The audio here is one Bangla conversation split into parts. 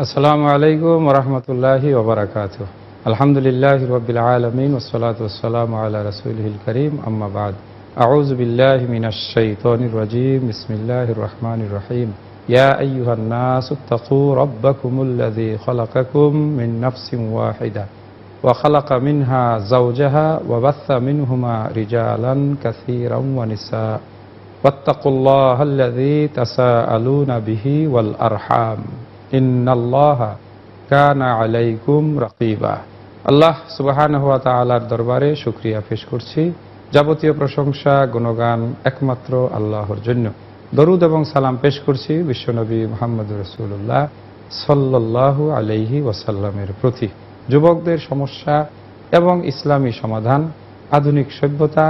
السلام عليكم ورحمة الله وبركاته الحمد لله رب العالمين والصلاة والسلام على رسوله الكريم أما بعد أعوذ بالله من الشيطان الرجيم بسم الله الرحمن الرحيم يا أيها الناس اتقوا ربكم الذي خلقكم من نفس واحدة وخلق منها زوجها وبث منهما رجالا كثيرا ونساء واتقوا الله الذي تساءلون به والأرحام আল্লাহ সুবাহান হাত তালার দরবারে শুক্রিয়া পেশ করছি যাবতীয় প্রশংসা গুণগান একমাত্র আল্লাহর জন্য দরুদ এবং সালাম পেশ করছি বিশ্বনবী মোহাম্মদ রসুল্লাহ সাল্লাহু আলহি ওয়াসাল্লামের প্রতি যুবকদের সমস্যা এবং ইসলামী সমাধান আধুনিক সভ্যতা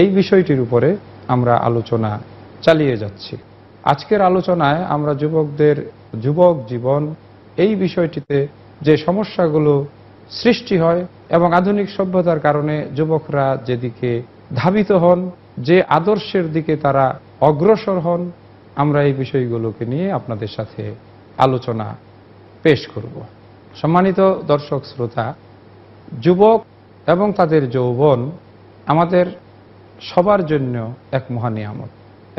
এই বিষয়টির উপরে আমরা আলোচনা চালিয়ে যাচ্ছি আজকের আলোচনায় আমরা যুবকদের যুবক জীবন এই বিষয়টিতে যে সমস্যাগুলো সৃষ্টি হয় এবং আধুনিক সভ্যতার কারণে যুবকরা যেদিকে ধাবিত হন যে আদর্শের দিকে তারা অগ্রসর হন আমরা এই বিষয়গুলোকে নিয়ে আপনাদের সাথে আলোচনা পেশ করব সম্মানিত দর্শক শ্রোতা যুবক এবং তাদের যৌবন আমাদের সবার জন্য এক মহানিয়ামত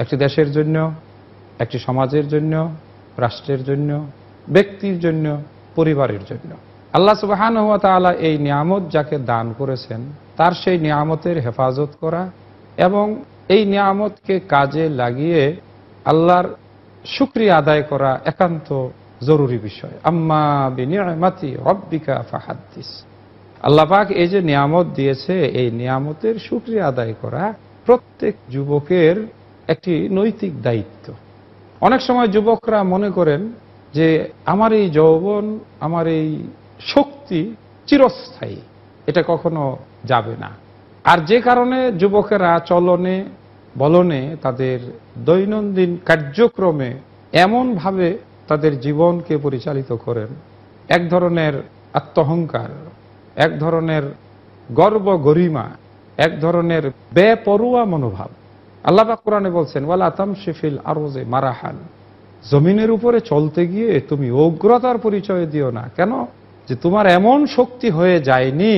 একটি দেশের জন্য একটি সমাজের জন্য রাষ্ট্রের জন্য ব্যক্তির জন্য পরিবারের জন্য আল্লাহ সুবাহান হুয়া তালা এই নিয়ামত যাকে দান করেছেন তার সেই নিয়ামতের হেফাজত করা এবং এই নিয়ামতকে কাজে লাগিয়ে আল্লাহর শুক্রিয়া আদায় করা একান্ত জরুরি বিষয় আম্মা বিনিয়মাতি রব্বিকা ফাহাদ্দিস আল্লাপাক এই যে নিয়ামত দিয়েছে এই নিয়ামতের শুক্রিয়া আদায় করা প্রত্যেক যুবকের একটি নৈতিক দায়িত্ব অনেক সময় যুবকরা মনে করেন যে আমার এই যৌবন আমার এই শক্তি চিরস্থায়ী এটা কখনো যাবে না আর যে কারণে যুবকেরা চলনে বলনে তাদের দৈনন্দিন কার্যক্রমে এমনভাবে তাদের জীবনকে পরিচালিত করেন এক ধরনের আত্মহংকার এক ধরনের গর্ব গরিমা এক ধরনের বেপরুয়া মনোভাব আল্লাহ পাক কোরআনে বলছেন ওয়ালা তাম শেফিল আরোজে মারাহান জমিনের উপরে চলতে গিয়ে তুমি অগ্রতার পরিচয় দিও না কেন যে তোমার এমন শক্তি হয়ে যায়নি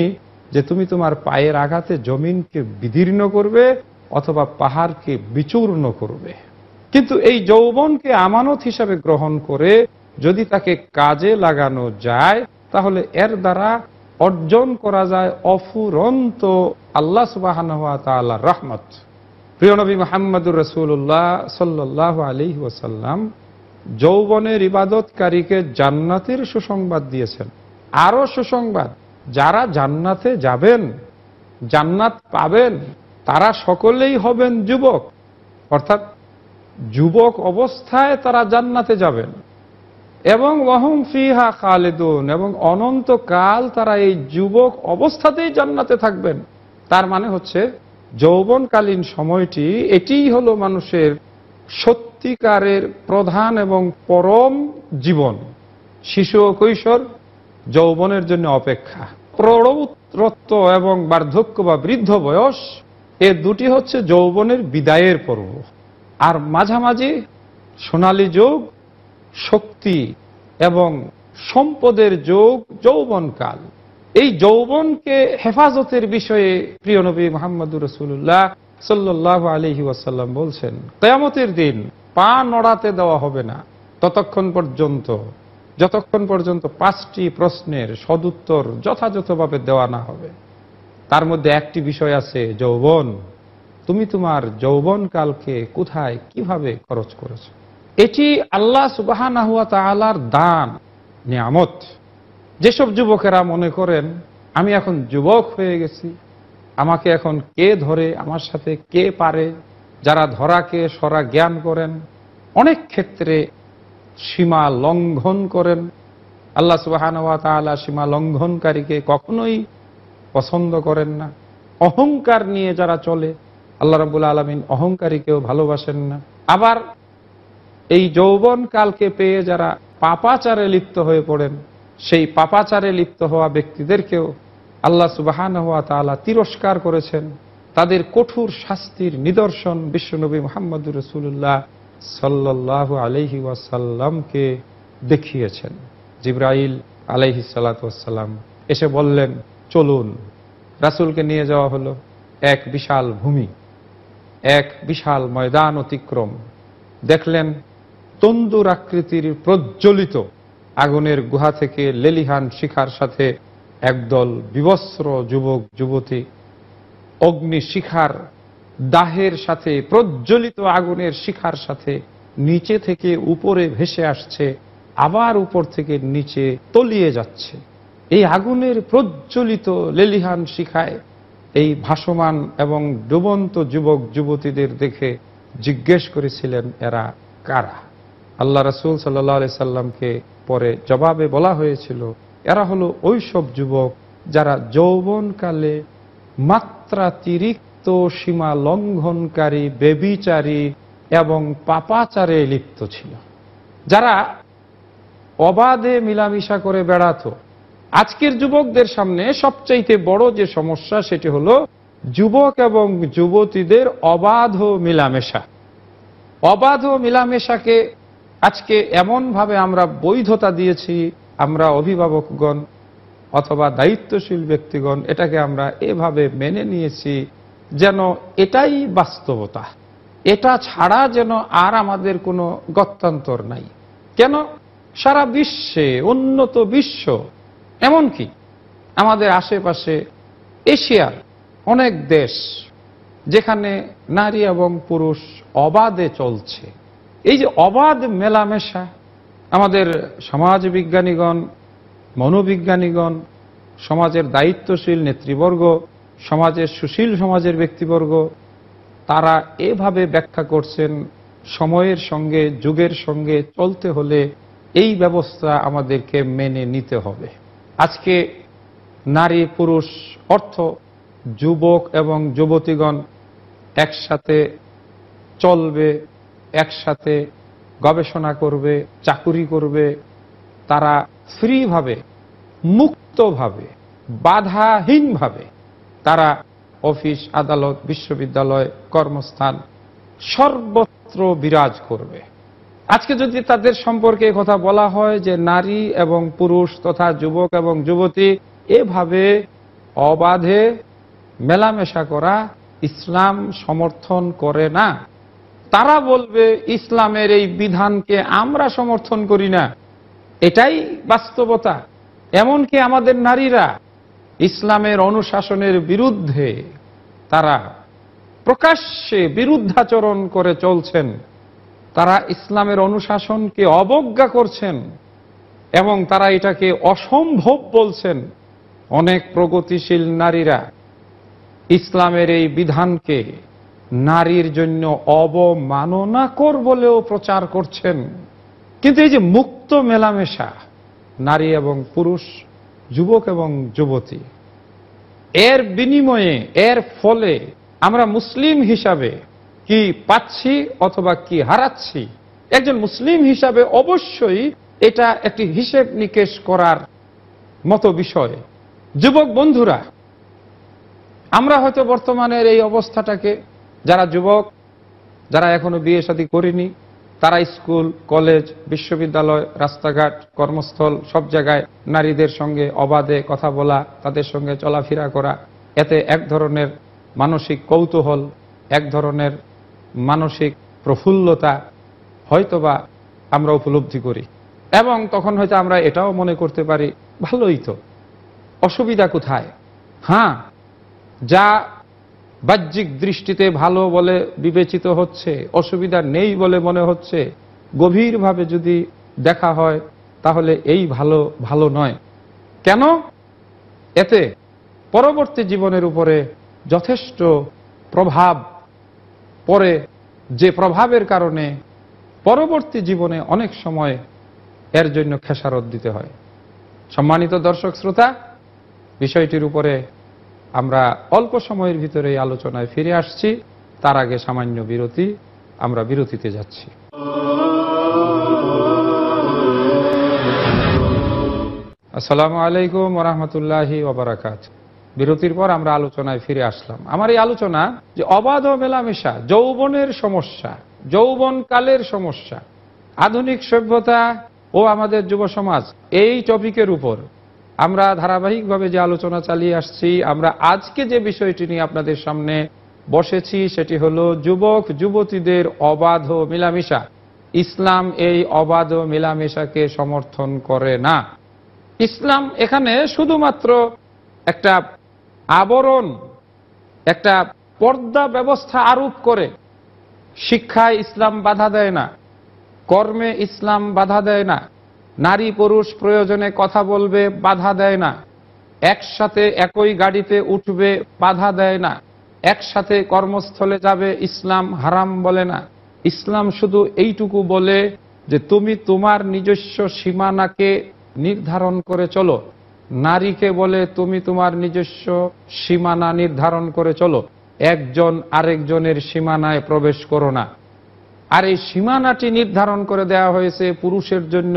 যে তুমি তোমার পায়ের আঘাতে জমিনকে বিদীর্ণ করবে অথবা পাহাড়কে বিচূর্ণ করবে কিন্তু এই যৌবনকে আমানত হিসাবে গ্রহণ করে যদি তাকে কাজে লাগানো যায় তাহলে এর দ্বারা অর্জন করা যায় অফুরন্ত আল্লাহ সুবাহ রহমত প্রিয়নবী মোহাম্মদুর রসুল্লাহ সাল্লাহ আলী ওসাল্লাম যৌবনের ইবাদতকারীকে জান্নাতের সুসংবাদ দিয়েছেন আরও সুসংবাদ যারা জান্নাতে যাবেন জান্নাত পাবেন তারা সকলেই হবেন যুবক অর্থাৎ যুবক অবস্থায় তারা জান্নাতে যাবেন এবং ওহম ফিহা খালেদুন এবং অনন্তকাল তারা এই যুবক অবস্থাতেই জান্নাতে থাকবেন তার মানে হচ্ছে যৌবনকালীন সময়টি এটিই হলো মানুষের সত্যিকারের প্রধান এবং পরম জীবন শিশু ও কৈশোর যৌবনের জন্য অপেক্ষা প্রৌঢ়ত্ব এবং বার্ধক্য বা বৃদ্ধ বয়স এ দুটি হচ্ছে যৌবনের বিদায়ের পর্ব আর মাঝামাঝি সোনালী যোগ শক্তি এবং সম্পদের যোগ যৌবনকাল এই যৌবনকে হেফাজতের বিষয়ে প্রিয় নবী মোহাম্মদুর রসুল্লাহ সাল্লাহ আলহি ওয়াসাল্লাম বলছেন কেয়ামতের দিন পা নড়াতে দেওয়া হবে না ততক্ষণ পর্যন্ত যতক্ষণ পর্যন্ত পাঁচটি প্রশ্নের সদুত্তর যথাযথভাবে দেওয়া না হবে তার মধ্যে একটি বিষয় আছে যৌবন তুমি তোমার যৌবন কালকে কোথায় কিভাবে খরচ করেছ এটি আল্লাহ সুবাহ দান নিয়ামত যেসব যুবকেরা মনে করেন আমি এখন যুবক হয়ে গেছি আমাকে এখন কে ধরে আমার সাথে কে পারে যারা ধরাকে সরা জ্ঞান করেন অনেক ক্ষেত্রে সীমা লঙ্ঘন করেন আল্লাহ সুবাহানওয়া তালা সীমা লঙ্ঘনকারীকে কখনোই পছন্দ করেন না অহংকার নিয়ে যারা চলে আল্লাহ রবুল্লা আলমিন অহংকারীকেও ভালোবাসেন না আবার এই যৌবন কালকে পেয়ে যারা পাপাচারে লিপ্ত হয়ে পড়েন সেই পাপাচারে লিপ্ত হওয়া ব্যক্তিদেরকেও আল্লাহ সুবাহান হওয়া তালা তিরস্কার করেছেন তাদের কঠোর শাস্তির নিদর্শন বিশ্বনবী মোহাম্মদ রসুল্লাহ সাল্লাহ আলহি ওয়াসাল্লামকে দেখিয়েছেন জিব্রাইল আলহি সাল্লাম এসে বললেন চলুন রাসুলকে নিয়ে যাওয়া হলো এক বিশাল ভূমি এক বিশাল ময়দান অতিক্রম দেখলেন তন্দুর আকৃতির প্রজ্বলিত আগুনের গুহা থেকে লেলিহান শিখার সাথে একদল বিবস্ত্র যুবক যুবতী অগ্নি শিখার দাহের সাথে প্রজ্বলিত আগুনের শিখার সাথে নিচে থেকে উপরে ভেসে আসছে আবার উপর থেকে নিচে তলিয়ে যাচ্ছে এই আগুনের প্রজ্বলিত লেলিহান শিখায় এই ভাসমান এবং ডুবন্ত যুবক যুবতীদের দেখে জিজ্ঞেস করেছিলেন এরা কারা আল্লাহ রসুল সাল্লাহ সাল্লামকে পরে জবাবে বলা হয়েছিল এরা হলো ওই সব যুবক যারা যৌবনকালে মাত্রাতিরিক্ত সীমা লঙ্ঘনকারী বেবিচারী এবং পাপাচারে লিপ্ত ছিল যারা অবাধে মিলামিশা করে বেড়াত আজকের যুবকদের সামনে সবচাইতে বড় যে সমস্যা সেটি হলো যুবক এবং যুবতীদের অবাধ মিলামেশা অবাধ মিলামেশাকে আজকে এমনভাবে আমরা বৈধতা দিয়েছি আমরা অভিভাবকগণ অথবা দায়িত্বশীল ব্যক্তিগণ এটাকে আমরা এভাবে মেনে নিয়েছি যেন এটাই বাস্তবতা এটা ছাড়া যেন আর আমাদের কোনো গত্যান্তর নাই কেন সারা বিশ্বে উন্নত বিশ্ব এমনকি আমাদের আশেপাশে এশিয়ার অনেক দেশ যেখানে নারী এবং পুরুষ অবাধে চলছে এই যে অবাধ মেলামেশা আমাদের সমাজ বিজ্ঞানীগণ মনোবিজ্ঞানীগণ সমাজের দায়িত্বশীল নেতৃবর্গ সমাজের সুশীল সমাজের ব্যক্তিবর্গ তারা এভাবে ব্যাখ্যা করছেন সময়ের সঙ্গে যুগের সঙ্গে চলতে হলে এই ব্যবস্থা আমাদেরকে মেনে নিতে হবে আজকে নারী পুরুষ অর্থ যুবক এবং যুবতীগণ একসাথে চলবে একসাথে গবেষণা করবে চাকুরি করবে তারা ফ্রিভাবে মুক্তভাবে বাধাহীনভাবে তারা অফিস আদালত বিশ্ববিদ্যালয় কর্মস্থান সর্বত্র বিরাজ করবে আজকে যদি তাদের সম্পর্কে কথা বলা হয় যে নারী এবং পুরুষ তথা যুবক এবং যুবতী এভাবে অবাধে মেলামেশা করা ইসলাম সমর্থন করে না তারা বলবে ইসলামের এই বিধানকে আমরা সমর্থন করি না এটাই বাস্তবতা এমনকি আমাদের নারীরা ইসলামের অনুশাসনের বিরুদ্ধে তারা প্রকাশ্যে বিরুদ্ধাচরণ করে চলছেন তারা ইসলামের অনুশাসনকে অবজ্ঞা করছেন এবং তারা এটাকে অসম্ভব বলছেন অনেক প্রগতিশীল নারীরা ইসলামের এই বিধানকে নারীর জন্য অবমাননাকর বলেও প্রচার করছেন কিন্তু এই যে মুক্ত মেলামেশা নারী এবং পুরুষ যুবক এবং যুবতী এর বিনিময়ে এর ফলে আমরা মুসলিম হিসাবে কি পাচ্ছি অথবা কি হারাচ্ছি একজন মুসলিম হিসাবে অবশ্যই এটা একটি হিসেব নিকেশ করার মতো বিষয় যুবক বন্ধুরা আমরা হয়তো বর্তমানের এই অবস্থাটাকে যারা যুবক যারা এখনো বিয়ে শাদী করেনি তারা স্কুল কলেজ বিশ্ববিদ্যালয় রাস্তাঘাট কর্মস্থল সব জায়গায় নারীদের সঙ্গে অবাধে কথা বলা তাদের সঙ্গে চলাফেরা করা এতে এক ধরনের মানসিক কৌতূহল এক ধরনের মানসিক প্রফুল্লতা হয়তোবা আমরা উপলব্ধি করি এবং তখন হয়তো আমরা এটাও মনে করতে পারি ভালোই তো অসুবিধা কোথায় হ্যাঁ যা বাহ্যিক দৃষ্টিতে ভালো বলে বিবেচিত হচ্ছে অসুবিধা নেই বলে মনে হচ্ছে গভীরভাবে যদি দেখা হয় তাহলে এই ভালো ভালো নয় কেন এতে পরবর্তী জীবনের উপরে যথেষ্ট প্রভাব পরে যে প্রভাবের কারণে পরবর্তী জীবনে অনেক সময় এর জন্য খেসারত দিতে হয় সম্মানিত দর্শক শ্রোতা বিষয়টির উপরে আমরা অল্প সময়ের ভিতরে এই আলোচনায় ফিরে আসছি তার আগে সামান্য বিরতি আমরা বিরতিতে যাচ্ছি আসসালামু আলাইকুম রহমতুল্লাহ ওবরাকাত বিরতির পর আমরা আলোচনায় ফিরে আসলাম আমার এই আলোচনা যে অবাধ মেলামেশা যৌবনের সমস্যা যৌবনকালের সমস্যা আধুনিক সভ্যতা ও আমাদের যুব সমাজ এই টপিকের উপর আমরা ধারাবাহিকভাবে যে আলোচনা চালিয়ে আসছি আমরা আজকে যে বিষয়টি নিয়ে আপনাদের সামনে বসেছি সেটি হলো যুবক যুবতীদের অবাধ মিলামিশা ইসলাম এই অবাধ মিলামেশাকে সমর্থন করে না ইসলাম এখানে শুধুমাত্র একটা আবরণ একটা পর্দা ব্যবস্থা আরোপ করে শিক্ষায় ইসলাম বাধা দেয় না কর্মে ইসলাম বাধা দেয় না নারী পুরুষ প্রয়োজনে কথা বলবে বাধা দেয় না একসাথে একই গাড়িতে উঠবে বাধা দেয় না একসাথে কর্মস্থলে যাবে ইসলাম হারাম বলে না ইসলাম শুধু এইটুকু বলে যে তুমি তোমার নিজস্ব সীমানাকে নির্ধারণ করে চলো নারীকে বলে তুমি তোমার নিজস্ব সীমানা নির্ধারণ করে চলো একজন আরেকজনের সীমানায় প্রবেশ করো না আর এই সীমানাটি নির্ধারণ করে দেয়া হয়েছে পুরুষের জন্য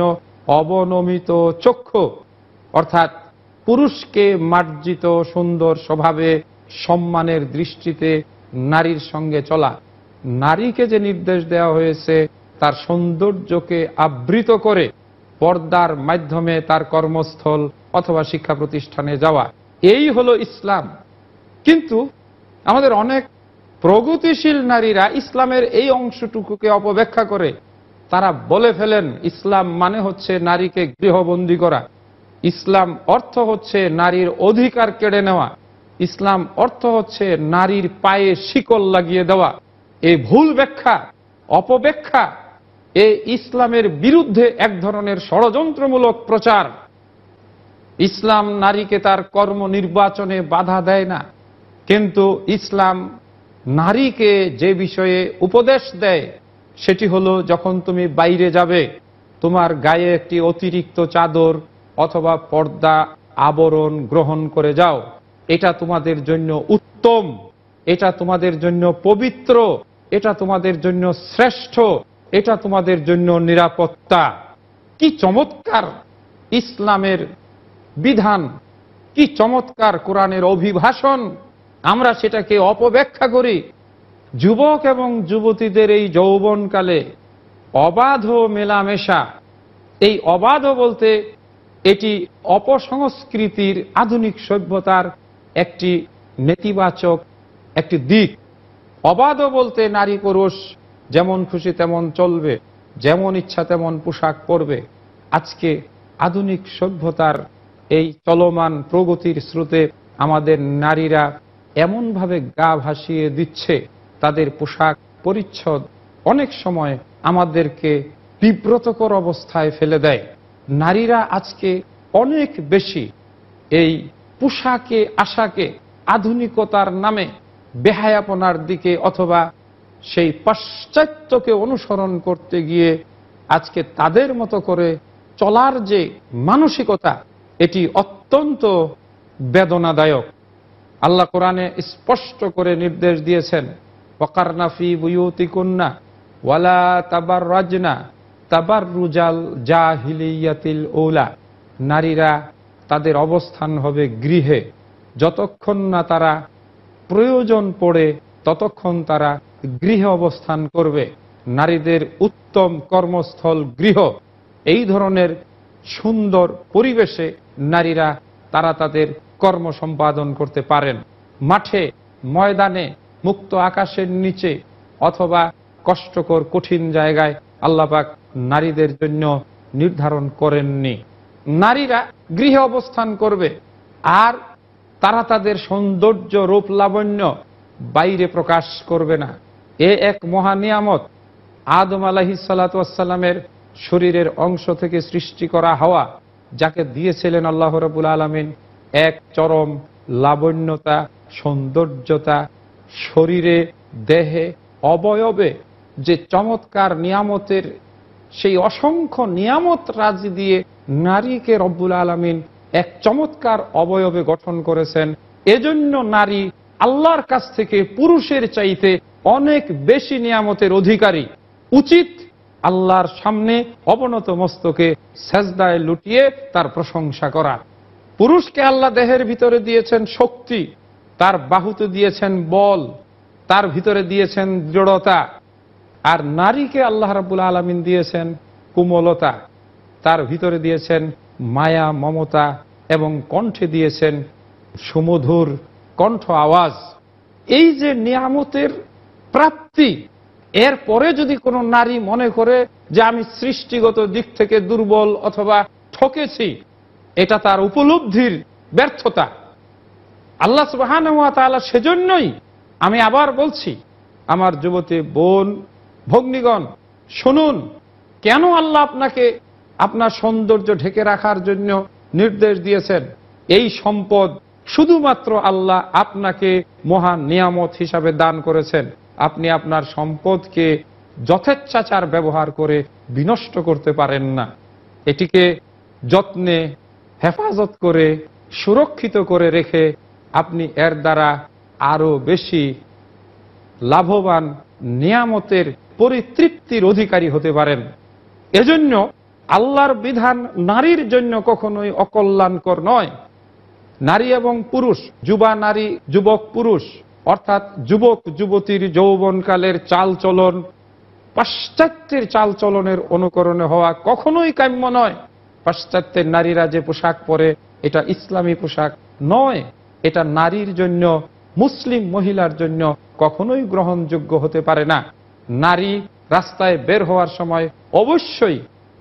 অবনমিত চক্ষু অর্থাৎ পুরুষকে মার্জিত সুন্দর স্বভাবে সম্মানের দৃষ্টিতে নারীর সঙ্গে চলা নারীকে যে নির্দেশ দেওয়া হয়েছে তার সৌন্দর্যকে আবৃত করে পর্দার মাধ্যমে তার কর্মস্থল অথবা শিক্ষা প্রতিষ্ঠানে যাওয়া এই হলো ইসলাম কিন্তু আমাদের অনেক প্রগতিশীল নারীরা ইসলামের এই অংশটুকুকে অপব্যাখ্যা করে তারা বলে ফেলেন ইসলাম মানে হচ্ছে নারীকে গৃহবন্দী করা ইসলাম অর্থ হচ্ছে নারীর অধিকার কেড়ে নেওয়া ইসলাম অর্থ হচ্ছে নারীর পায়ে শিকল লাগিয়ে দেওয়া এই ভুল ব্যাখ্যা অপব্যাখ্যা এ ইসলামের বিরুদ্ধে এক ধরনের ষড়যন্ত্রমূলক প্রচার ইসলাম নারীকে তার কর্ম নির্বাচনে বাধা দেয় না কিন্তু ইসলাম নারীকে যে বিষয়ে উপদেশ দেয় সেটি হলো যখন তুমি বাইরে যাবে তোমার গায়ে একটি অতিরিক্ত চাদর অথবা পর্দা আবরণ গ্রহণ করে যাও এটা তোমাদের জন্য উত্তম এটা তোমাদের জন্য পবিত্র এটা তোমাদের জন্য শ্রেষ্ঠ এটা তোমাদের জন্য নিরাপত্তা কি চমৎকার ইসলামের বিধান কি চমৎকার কোরআনের অভিভাষণ আমরা সেটাকে অপব্যাখ্যা করি যুবক এবং যুবতীদের এই যৌবনকালে অবাধ মেলামেশা এই অবাধ বলতে এটি অপসংস্কৃতির আধুনিক সভ্যতার একটি নেতিবাচক একটি দিক অবাধ বলতে নারী পুরুষ যেমন খুশি তেমন চলবে যেমন ইচ্ছা তেমন পোশাক পরবে আজকে আধুনিক সভ্যতার এই চলমান প্রগতির স্রোতে আমাদের নারীরা এমনভাবে গা ভাসিয়ে দিচ্ছে তাদের পোশাক পরিচ্ছদ অনেক সময় আমাদেরকে বিব্রতকর অবস্থায় ফেলে দেয় নারীরা আজকে অনেক বেশি এই পোশাকে আশাকে আধুনিকতার নামে বেহায়াপনার দিকে অথবা সেই পাশ্চাত্যকে অনুসরণ করতে গিয়ে আজকে তাদের মতো করে চলার যে মানসিকতা এটি অত্যন্ত বেদনাদায়ক আল্লাহ কোরআনে স্পষ্ট করে নির্দেশ দিয়েছেন ওয়ালা তাবার রাজনা তাবার রুজাল নারীরা তাদের অবস্থান হবে গৃহে যতক্ষণ না তারা প্রয়োজন পড়ে ততক্ষণ তারা গৃহে অবস্থান করবে নারীদের উত্তম কর্মস্থল গৃহ এই ধরনের সুন্দর পরিবেশে নারীরা তারা তাদের কর্ম সম্পাদন করতে পারেন মাঠে ময়দানে মুক্ত আকাশের নিচে অথবা কষ্টকর কঠিন জায়গায় আল্লাপাক নারীদের জন্য নির্ধারণ করেননি নারীরা গৃহে অবস্থান করবে আর তারা তাদের সৌন্দর্য রূপ লাবণ্য বাইরে প্রকাশ করবে না এ এক মহানিয়ামত আদম আলাহি সালাতামের শরীরের অংশ থেকে সৃষ্টি করা হওয়া যাকে দিয়েছিলেন আল্লাহ রবুল আলমিন এক চরম লাবণ্যতা সৌন্দর্যতা শরীরে দেহে অবয়বে যে চমৎকার নিয়ামতের সেই অসংখ্য নিয়ামত রাজি দিয়ে নারীকে রব্বুল আলমিন এক চমৎকার অবয়বে গঠন করেছেন এজন্য নারী আল্লাহর কাছ থেকে পুরুষের চাইতে অনেক বেশি নিয়ামতের অধিকারী উচিত আল্লাহর সামনে অবনত মস্তকে সেজদায় লুটিয়ে তার প্রশংসা করা পুরুষকে আল্লাহ দেহের ভিতরে দিয়েছেন শক্তি তার বাহুতে দিয়েছেন বল তার ভিতরে দিয়েছেন জড়তা আর নারীকে আল্লাহ রাবুল আলমিন দিয়েছেন কোমলতা তার ভিতরে দিয়েছেন মায়া মমতা এবং কণ্ঠে দিয়েছেন সুমধুর কণ্ঠ আওয়াজ এই যে নিয়ামতের প্রাপ্তি এর পরে যদি কোনো নারী মনে করে যে আমি সৃষ্টিগত দিক থেকে দুর্বল অথবা ঠকেছি এটা তার উপলব্ধির ব্যর্থতা আল্লাহ সুবাহান সেজন্যই আমি আবার বলছি আমার যুবতী বোন ভগ্নিগণ শুনুন কেন আল্লাহ আপনাকে আপনার সৌন্দর্য ঢেকে রাখার জন্য নির্দেশ দিয়েছেন এই সম্পদ শুধুমাত্র আল্লাহ আপনাকে মহান নিয়ামত হিসাবে দান করেছেন আপনি আপনার সম্পদকে যথেচ্ছাচার ব্যবহার করে বিনষ্ট করতে পারেন না এটিকে যত্নে হেফাজত করে সুরক্ষিত করে রেখে আপনি এর দ্বারা আরো বেশি লাভবান নিয়ামতের পরিতৃপ্তির অধিকারী হতে পারেন এজন্য আল্লাহর বিধান নারীর জন্য কখনোই অকল্যাণকর নয় নারী এবং পুরুষ যুবা নারী যুবক পুরুষ অর্থাৎ যুবক যুবতীর যৌবনকালের চালচলন পাশ্চাত্যের চালচলনের অনুকরণে হওয়া কখনোই কাম্য নয় পাশ্চাত্যের নারীরা যে পোশাক পরে এটা ইসলামী পোশাক নয় এটা নারীর জন্য মুসলিম মহিলার জন্য কখনোই গ্রহণযোগ্য হতে পারে না নারী রাস্তায় বের হওয়ার সময় অবশ্যই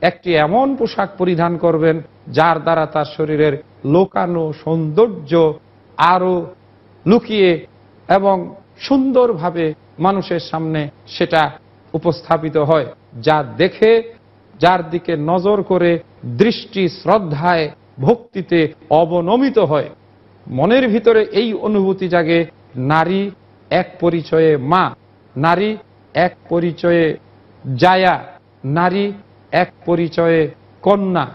একটি এমন পোশাক পরিধান করবেন যার দ্বারা তার শরীরের লোকানো সৌন্দর্য আরো লুকিয়ে এবং সুন্দরভাবে মানুষের সামনে সেটা উপস্থাপিত হয় যা দেখে যার দিকে নজর করে দৃষ্টি শ্রদ্ধায় ভক্তিতে অবনমিত হয় মনের ভিতরে এই অনুভূতি জাগে নারী এক পরিচয়ে মা নারী এক পরিচয়ে জায়া নারী এক পরিচয়ে কন্যা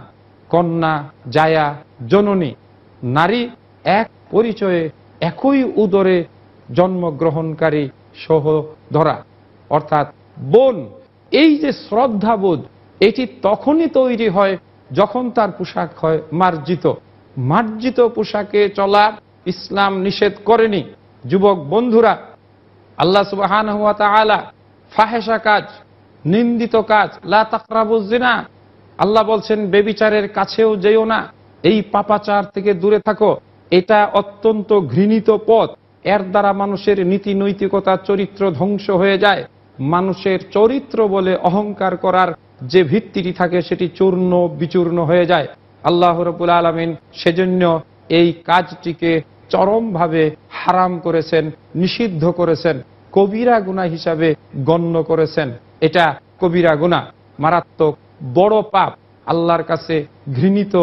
কন্যা জায়া জননী নারী এক পরিচয়ে একই উদরে জন্মগ্রহণকারী সহ ধরা অর্থাৎ বোন এই যে শ্রদ্ধাবোধ এটি তখনই তৈরি হয় যখন তার পোশাক হয় মার্জিত মার্জিত পোশাকে চলা ইসলাম নিষেধ করেনি যুবক বন্ধুরা আল্লাহ সুবাহান হুয়া তালা ফাহেসা কাজ নিন্দিত কাজ লাখরাবুজিনা আল্লাহ বলছেন বেবিচারের কাছেও যেও না এই পাপাচার থেকে দূরে থাকো এটা অত্যন্ত ঘৃণিত পথ এর দ্বারা মানুষের নীতি নৈতিকতা চরিত্র ধ্বংস হয়ে যায় মানুষের চরিত্র বলে অহংকার করার যে ভিত্তিটি থাকে সেটি চূর্ণ বিচূর্ণ হয়ে যায় আল্লাহ রবুল আলমিন সেজন্য এই কাজটিকে চরমভাবে হারাম করেছেন নিষিদ্ধ করেছেন কবিরা গুণা হিসাবে গণ্য করেছেন এটা কবিরা গুণা মারাত্মক বড় পাপ আল্লাহর কাছে ঘৃণিত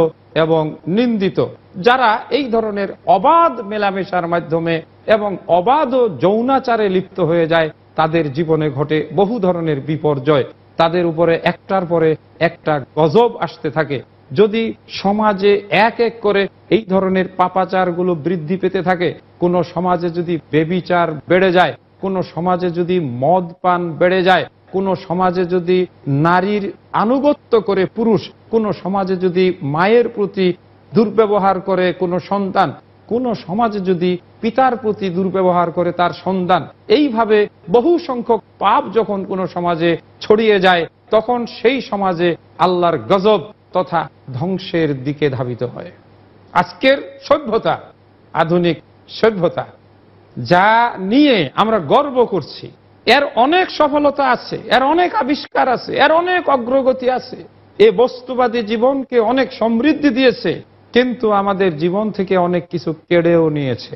এবং নিন্দিত যারা এই ধরনের অবাধ মেলামেশার মাধ্যমে এবং অবাধ যৌনাচারে লিপ্ত হয়ে যায় তাদের জীবনে ঘটে বহু ধরনের বিপর্যয় তাদের উপরে একটার পরে একটা গজব আসতে থাকে যদি সমাজে এক এক করে এই ধরনের পাপাচারগুলো বৃদ্ধি পেতে থাকে কোন সমাজে যদি বেবিচার বেড়ে যায় কোন সমাজে যদি মদ পান বেড়ে যায় কোন সমাজে যদি নারীর আনুগত্য করে পুরুষ কোন সমাজে যদি মায়ের প্রতি দুর্ব্যবহার করে কোন সন্তান কোন সমাজে যদি পিতার প্রতি দুর্ব্যবহার করে তার সন্তান এইভাবে বহু সংখ্যক পাপ যখন কোন সমাজে ছড়িয়ে যায় তখন সেই সমাজে আল্লাহর গজব তথা ধ্বংসের দিকে ধাবিত হয় আজকের সভ্যতা আধুনিক সভ্যতা যা নিয়ে আমরা গর্ব করছি এর অনেক সফলতা আছে এর অনেক আবিষ্কার আছে এর অনেক অগ্রগতি আছে এ বস্তুবাদী জীবনকে অনেক সমৃদ্ধি দিয়েছে কিন্তু আমাদের জীবন থেকে অনেক কিছু কেড়েও নিয়েছে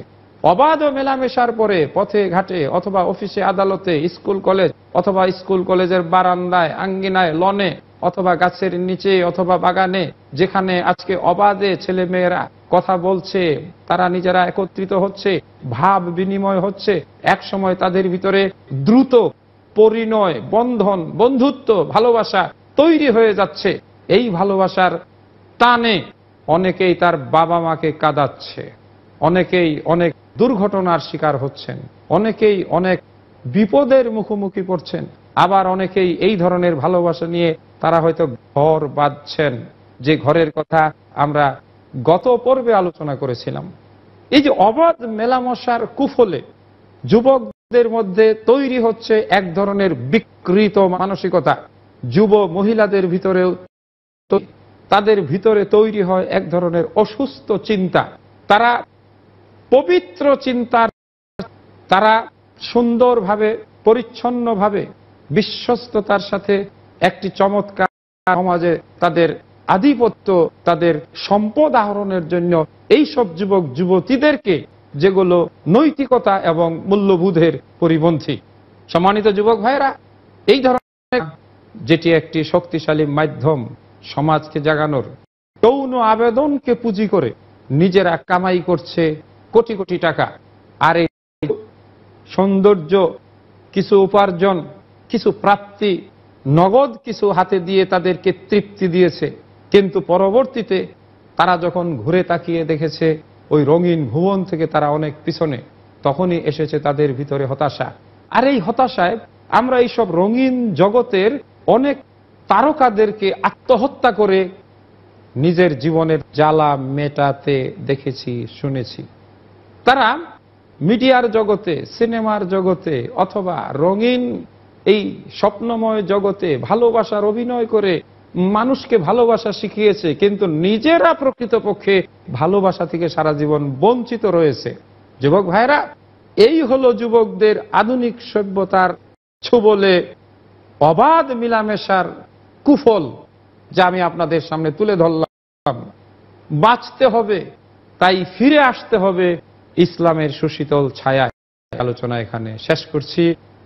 অবাধ মেলামেশার পরে পথে ঘাটে অথবা অফিসে আদালতে স্কুল কলেজ অথবা স্কুল কলেজের বারান্দায় আঙ্গিনায় লনে অথবা গাছের নিচে অথবা বাগানে যেখানে আজকে অবাধে ছেলে মেয়েরা কথা বলছে তারা নিজেরা একত্রিত হচ্ছে ভাব বিনিময় হচ্ছে এক সময় তাদের ভিতরে দ্রুত পরিণয় বন্ধন বন্ধুত্ব ভালোবাসা তৈরি হয়ে যাচ্ছে এই ভালোবাসার টানে অনেকেই তার বাবা মাকে কাঁদাচ্ছে অনেকেই অনেক দুর্ঘটনার শিকার হচ্ছেন অনেকেই অনেক বিপদের মুখোমুখি পড়ছেন আবার অনেকেই এই ধরনের ভালোবাসা নিয়ে তারা হয়তো ঘর বাঁধছেন যে ঘরের কথা আমরা গত পর্বে আলোচনা করেছিলাম এই যে অবাধ মেলামশার কুফলে যুবকদের মধ্যে তৈরি হচ্ছে এক ধরনের বিকৃত মানসিকতা যুব মহিলাদের ভিতরেও তাদের ভিতরে তৈরি হয় এক ধরনের অসুস্থ চিন্তা তারা পবিত্র চিন্তার তারা সুন্দরভাবে পরিচ্ছন্নভাবে বিশ্বস্ততার সাথে একটি চমৎকার সমাজে তাদের আধিপত্য তাদের সম্পদ আহরণের জন্য এই সব যুবক যুবতীদেরকে যেগুলো নৈতিকতা এবং মূল্যবোধের পরিপন্থী সম্মানিত যুবক ভাইয়েরা এই ধরনের যেটি একটি শক্তিশালী মাধ্যম সমাজকে জাগানোর যৌন আবেদনকে পুঁজি করে নিজেরা কামাই করছে কোটি কোটি টাকা আর এই সৌন্দর্য কিছু উপার্জন কিছু প্রাপ্তি নগদ কিছু হাতে দিয়ে তাদেরকে তৃপ্তি দিয়েছে কিন্তু পরবর্তীতে তারা যখন ঘুরে তাকিয়ে দেখেছে ওই রঙিন ভুবন থেকে তারা অনেক পিছনে তখনই এসেছে তাদের ভিতরে হতাশা আর এই হতাশায় আমরা এইসব রঙিন জগতের অনেক তারকাদেরকে আত্মহত্যা করে নিজের জীবনের জ্বালা মেটাতে দেখেছি শুনেছি তারা মিডিয়ার জগতে সিনেমার জগতে অথবা রঙিন এই স্বপ্নময় জগতে ভালোবাসার অভিনয় করে মানুষকে ভালোবাসা শিখিয়েছে কিন্তু নিজেরা প্রকৃতপক্ষে ভালোবাসা থেকে সারা জীবন বঞ্চিত রয়েছে যুবক ভাইরা এই হলো যুবকদের আধুনিক সভ্যতার ছুবলে অবাধ মিলামেশার কুফল যা আমি আপনাদের সামনে তুলে ধরলাম বাঁচতে হবে তাই ফিরে আসতে হবে ইসলামের সুশীতল ছায়া আলোচনা এখানে শেষ করছি